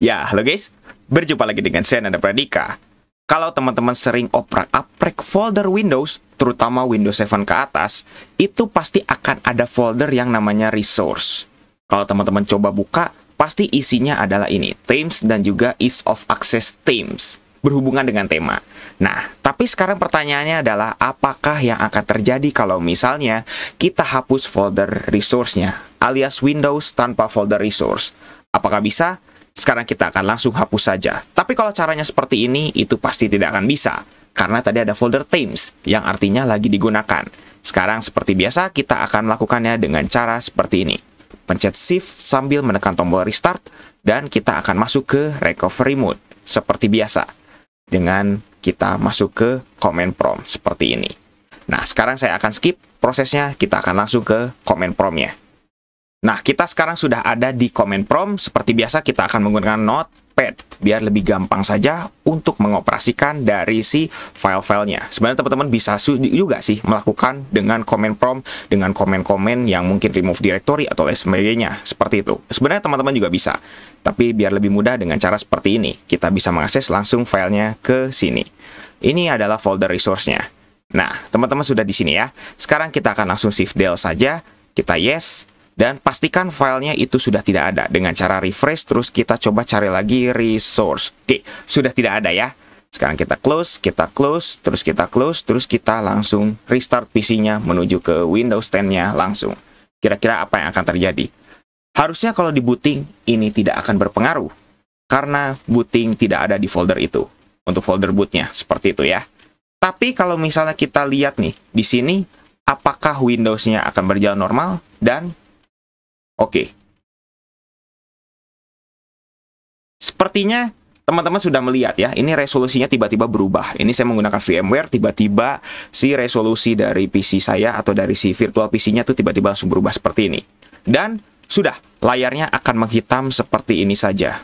Ya, halo guys. Berjumpa lagi dengan saya Nanda Pradika. Kalau teman-teman sering oprak-aprek folder Windows, terutama Windows 7 ke atas, itu pasti akan ada folder yang namanya resource. Kalau teman-teman coba buka, pasti isinya adalah ini, themes dan juga ease of access themes, berhubungan dengan tema. Nah, tapi sekarang pertanyaannya adalah apakah yang akan terjadi kalau misalnya kita hapus folder resource-nya, alias Windows tanpa folder resource? Apakah bisa? Sekarang kita akan langsung hapus saja. Tapi kalau caranya seperti ini, itu pasti tidak akan bisa. Karena tadi ada folder themes, yang artinya lagi digunakan. Sekarang seperti biasa, kita akan melakukannya dengan cara seperti ini. Pencet shift sambil menekan tombol restart, dan kita akan masuk ke recovery mode, seperti biasa. Dengan kita masuk ke command prompt, seperti ini. Nah, sekarang saya akan skip prosesnya, kita akan langsung ke command promptnya. Nah, kita sekarang sudah ada di command prompt. Seperti biasa, kita akan menggunakan notepad biar lebih gampang saja untuk mengoperasikan dari si file-filenya. Sebenarnya teman-teman bisa juga sih melakukan dengan command prompt, dengan komen-komen yang mungkin remove directory atau lain sebagainya. Seperti itu. Sebenarnya teman-teman juga bisa. Tapi biar lebih mudah dengan cara seperti ini. Kita bisa mengakses langsung filenya ke sini. Ini adalah folder resource-nya. Nah, teman-teman sudah di sini ya. Sekarang kita akan langsung shift del saja. Kita yes dan pastikan filenya itu sudah tidak ada. Dengan cara refresh, terus kita coba cari lagi resource. Oke, sudah tidak ada ya. Sekarang kita close, kita close, terus kita close, terus kita langsung restart PC-nya menuju ke Windows 10-nya langsung. Kira-kira apa yang akan terjadi? Harusnya kalau di booting, ini tidak akan berpengaruh. Karena booting tidak ada di folder itu. Untuk folder bootnya, seperti itu ya. Tapi kalau misalnya kita lihat nih, di sini apakah Windows-nya akan berjalan normal dan Oke. Sepertinya teman-teman sudah melihat ya, ini resolusinya tiba-tiba berubah. Ini saya menggunakan VMware, tiba-tiba si resolusi dari PC saya atau dari si virtual PC-nya tuh tiba-tiba langsung berubah seperti ini. Dan sudah, layarnya akan menghitam seperti ini saja.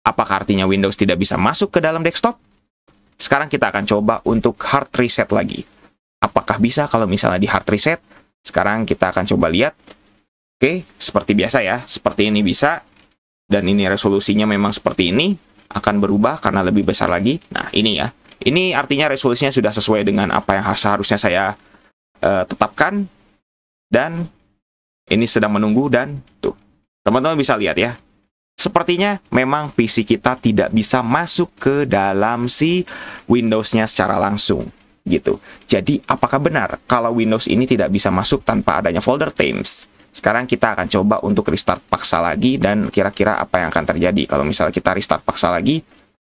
Apakah artinya Windows tidak bisa masuk ke dalam desktop? Sekarang kita akan coba untuk hard reset lagi. Apakah bisa kalau misalnya di hard reset? Sekarang kita akan coba lihat Oke, seperti biasa ya, seperti ini bisa, dan ini resolusinya memang seperti ini, akan berubah karena lebih besar lagi. Nah, ini ya. Ini artinya resolusinya sudah sesuai dengan apa yang seharusnya saya uh, tetapkan, dan ini sedang menunggu, dan tuh, teman-teman bisa lihat ya. Sepertinya memang PC kita tidak bisa masuk ke dalam si Windows-nya secara langsung gitu. Jadi apakah benar kalau Windows ini tidak bisa masuk tanpa adanya folder Themes? Sekarang kita akan coba untuk restart paksa lagi dan kira-kira apa yang akan terjadi kalau misalnya kita restart paksa lagi,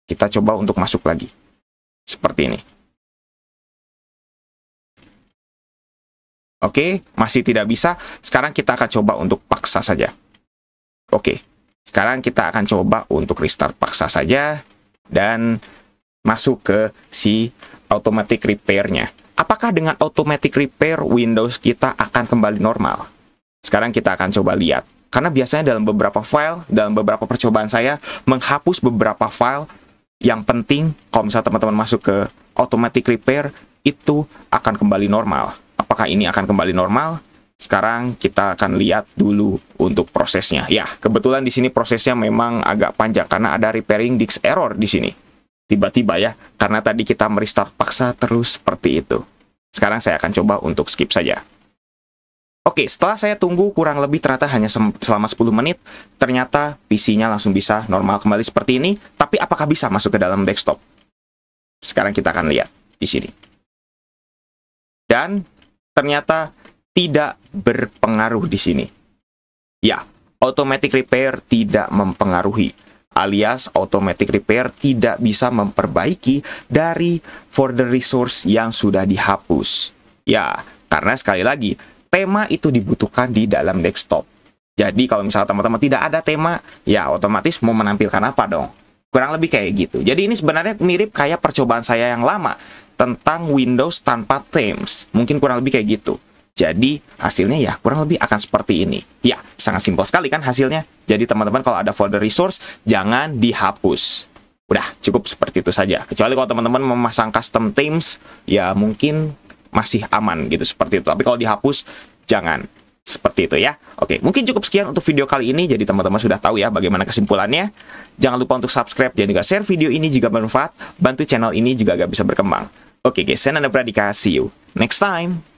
kita coba untuk masuk lagi. Seperti ini. Oke, masih tidak bisa. Sekarang kita akan coba untuk paksa saja. Oke, sekarang kita akan coba untuk restart paksa saja dan masuk ke si automatic repairnya Apakah dengan automatic repair Windows kita akan kembali normal? Sekarang kita akan coba lihat. Karena biasanya dalam beberapa file, dalam beberapa percobaan saya, menghapus beberapa file yang penting kalau misalnya teman-teman masuk ke automatic repair, itu akan kembali normal. Apakah ini akan kembali normal? Sekarang kita akan lihat dulu untuk prosesnya. Ya, kebetulan di sini prosesnya memang agak panjang karena ada repairing disk error di sini. Tiba-tiba ya, karena tadi kita merestart paksa terus seperti itu. Sekarang saya akan coba untuk skip saja. Oke, setelah saya tunggu kurang lebih ternyata hanya selama 10 menit, ternyata PC-nya langsung bisa normal kembali seperti ini. Tapi apakah bisa masuk ke dalam desktop? Sekarang kita akan lihat di sini. Dan ternyata tidak berpengaruh di sini. Ya, automatic repair tidak mempengaruhi alias automatic repair tidak bisa memperbaiki dari folder resource yang sudah dihapus. Ya, karena sekali lagi tema itu dibutuhkan di dalam desktop. Jadi kalau misalnya teman-teman tidak ada tema, ya otomatis mau menampilkan apa dong? Kurang lebih kayak gitu. Jadi ini sebenarnya mirip kayak percobaan saya yang lama tentang Windows tanpa themes. Mungkin kurang lebih kayak gitu. Jadi hasilnya ya kurang lebih akan seperti ini. Ya, sangat simpel sekali kan hasilnya. Jadi teman-teman kalau ada folder resource, jangan dihapus. Udah, cukup seperti itu saja. Kecuali kalau teman-teman memasang custom themes, ya mungkin masih aman gitu seperti itu. Tapi kalau dihapus jangan seperti itu ya. Oke, mungkin cukup sekian untuk video kali ini. Jadi teman-teman sudah tahu ya bagaimana kesimpulannya. Jangan lupa untuk subscribe dan juga share video ini jika bermanfaat. Bantu channel ini juga agak bisa berkembang. Oke guys, saya Nanda Pradika. See you next time.